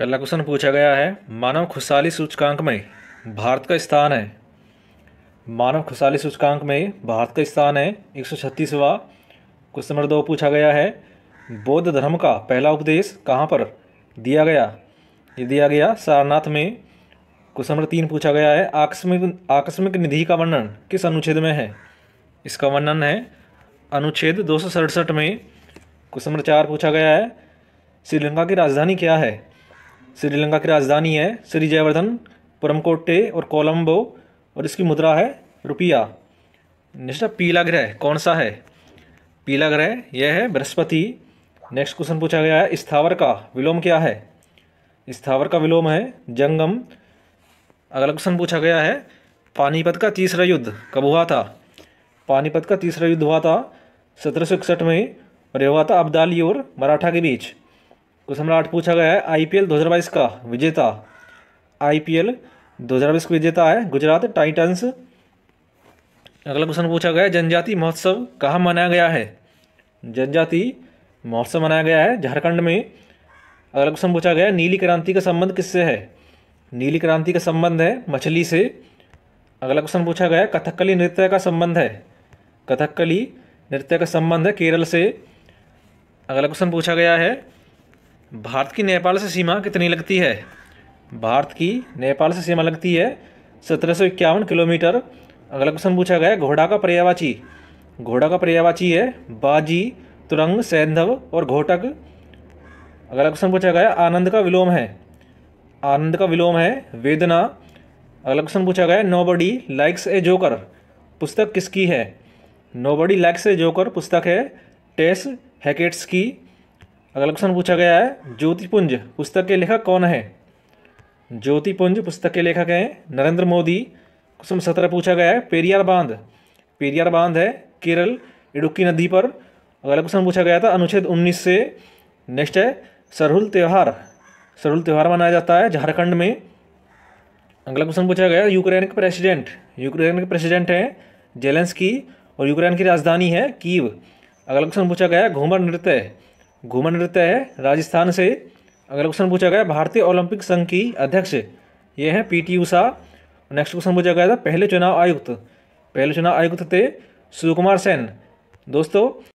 पहला क्वेश्चन पूछा गया है मानव खुशहाली सूचकांक में भारत का स्थान है मानव खुशहाली सूचकांक में भारत का स्थान है एक सौ छत्तीसवा क्वेश्चन नंबर दो पूछा गया है बौद्ध धर्म का पहला उपदेश कहाँ पर दिया गया ये दिया गया सारनाथ में क्वेश्चन नंबर तीन पूछा गया है आकस्मिक आकस्मिक निधि का वर्णन किस अनुच्छेद में है इसका वर्णन है अनुच्छेद दो में क्वेश्चन नंबर चार पूछा गया है श्रीलंका की राजधानी क्या है श्रीलंका की राजधानी है श्री जयवर्धन पुरमकोटे और कोलंबो और इसकी मुद्रा है रुपया नेक्स्ट पीला ग्रह कौन सा है पीला ग्रह यह है बृहस्पति नेक्स्ट क्वेश्चन पूछा गया है स्थावर का विलोम क्या है स्थावर का विलोम है जंगम अगला क्वेश्चन पूछा गया है पानीपत का तीसरा युद्ध कब हुआ था पानीपत का तीसरा युद्ध हुआ था सत्रह में और यह हुआ था अब्दाली और मराठा के बीच क्वेश्चन नंबर आठ पूछा गया है आईपीएल 2022 का विजेता आईपीएल 2022 का विजेता है गुजरात टाइटंस अगला क्वेश्चन पूछा गया है जनजाति महोत्सव कहाँ मनाया गया है जनजाति महोत्सव मनाया गया है झारखंड में अगला क्वेश्चन पूछा गया है नीली क्रांति का संबंध किससे है नीली क्रांति का संबंध है मछली से अगला क्वेश्चन पूछा गया है कथकली नृत्य का संबंध है कथकली नृत्य का संबंध है केरल से अगला क्वेश्चन पूछा गया है भारत की नेपाल से सीमा कितनी लगती है भारत की नेपाल से सीमा लगती है सत्रह किलोमीटर अगला क्वेश्चन पूछा गया घोड़ा का पर्यावाची घोड़ा का पर्यावाची है बाजी तुरंग सैंधव और घोटक अगला क्वेश्चन पूछा गया आनंद का विलोम है आनंद का विलोम है वेदना अगला क्वेश्चन पूछा गया nobody likes a joker पुस्तक किसकी है nobody likes a joker पुस्तक है टेस हैकेट्स की अगला क्वेश्चन पूछा गया है ज्योतिपुंज पुस्तक के लेखक कौन है ज्योतिपुंज पुस्तक के लेखक हैं नरेंद्र मोदी क्वेश्चन सत्रह पूछा गया है पेरियार बांध पेरियार बांध है केरल इडुक्की नदी पर अगला क्वेश्चन पूछा गया था अनुच्छेद उन्नीस से नेक्स्ट है सरहुल त्यौहार सरहुल त्यौहार मनाया जाता है झारखंड में अगला क्वेश्चन पूछा गया यूक्रेन के प्रेसिडेंट यूक्रेन के प्रेसिडेंट हैं जेलेंस्की और यूक्रेन की राजधानी है कीव अगला क्वेश्चन पूछा गया घूमर नृत्य घूमन नृत्य है राजस्थान से अगला क्वेश्चन पूछा गया भारतीय ओलंपिक संघ की अध्यक्ष ये हैं पी टी उषा नेक्स्ट क्वेश्चन पूछा गया था पहले चुनाव आयुक्त पहले चुनाव आयुक्त थे शिव कुमार सेन दोस्तों